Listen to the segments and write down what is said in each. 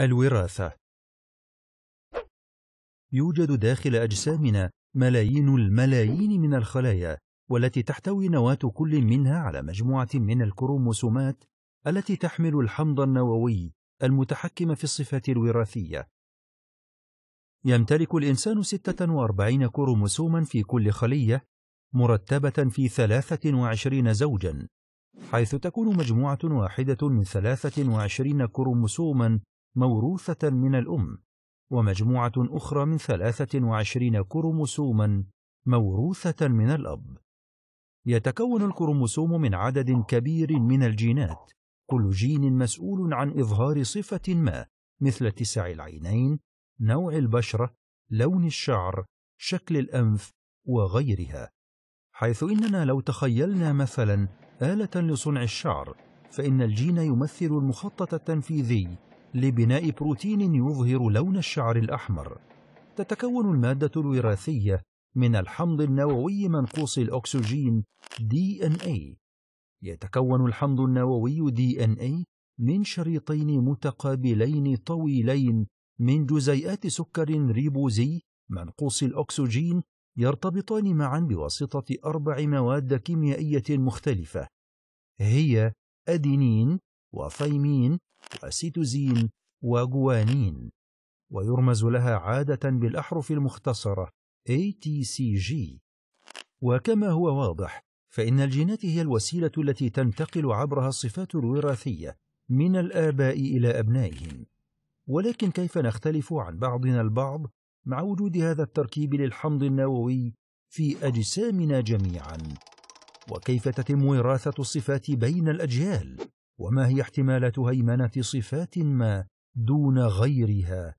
الوراثة يوجد داخل أجسامنا ملايين الملايين من الخلايا والتي تحتوي نواة كل منها على مجموعة من الكروموسومات التي تحمل الحمض النووي المتحكم في الصفات الوراثية. يمتلك الإنسان 46 كروموسوما في كل خلية مرتبة في 23 زوجا حيث تكون مجموعة واحدة من 23 كروموسوما موروثة من الأم ومجموعة أخرى من 23 كروموسوما موروثة من الأب يتكون الكروموسوم من عدد كبير من الجينات كل جين مسؤول عن إظهار صفة ما مثل تسع العينين نوع البشرة لون الشعر شكل الأنف وغيرها حيث إننا لو تخيلنا مثلا آلة لصنع الشعر فإن الجين يمثل المخطط التنفيذي لبناء بروتين يظهر لون الشعر الأحمر تتكون المادة الوراثية من الحمض النووي منقوص الأكسجين DNA يتكون الحمض النووي DNA من شريطين متقابلين طويلين من جزيئات سكر ريبوزي منقوص الأكسجين يرتبطان معا بواسطة أربع مواد كيميائية مختلفة هي أدينين وفيمين وسيتوزين وجوانين ويرمز لها عادة بالأحرف المختصرة ATCG وكما هو واضح فإن الجينات هي الوسيلة التي تنتقل عبرها الصفات الوراثية من الآباء إلى أبنائهم ولكن كيف نختلف عن بعضنا البعض مع وجود هذا التركيب للحمض النووي في أجسامنا جميعا وكيف تتم وراثة الصفات بين الأجيال وما هي احتمالات هيمنه صفات ما دون غيرها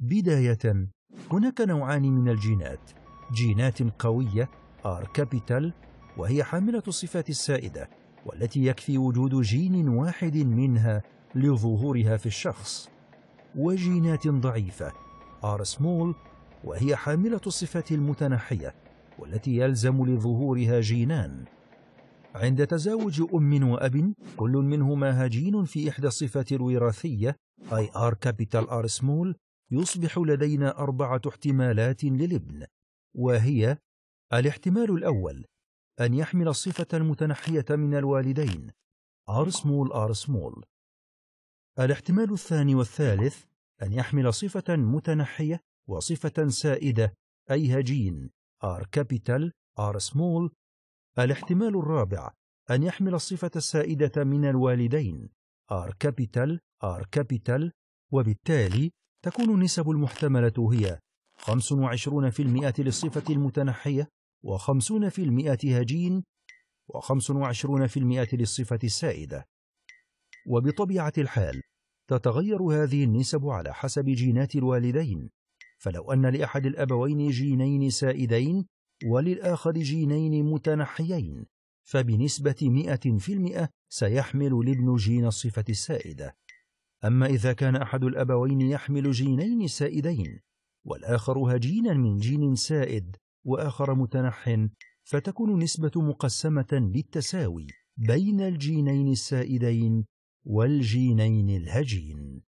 بدايه هناك نوعان من الجينات جينات قويه ار كابيتال وهي حامله الصفات السائده والتي يكفي وجود جين واحد منها لظهورها في الشخص وجينات ضعيفه ار سمول وهي حامله الصفات المتنحيه والتي يلزم لظهورها جينان عند تزاوج أم وأب كل منهما هجين في إحدى الصفات الوراثية أي R capital R small يصبح لدينا أربعة احتمالات للابن وهي الاحتمال الأول أن يحمل الصفة المتنحية من الوالدين R small R small الاحتمال الثاني والثالث أن يحمل صفة متنحية وصفة سائدة أي هجين R capital R small الاحتمال الرابع أن يحمل الصفة السائدة من الوالدين R capital R capital وبالتالي تكون النسب المحتملة هي 25% للصفة المتنحية و50% هجين و25% للصفة السائدة وبطبيعة الحال تتغير هذه النسب على حسب جينات الوالدين فلو أن لأحد الأبوين جينين سائدين وللآخر جينين متنحيين فبنسبة 100% سيحمل الابن جين الصفة السائدة أما إذا كان أحد الأبوين يحمل جينين سائدين والآخر هجينا من جين سائد وآخر متنح فتكون النسبة مقسمة بالتساوي بين الجينين السائدين والجينين الهجين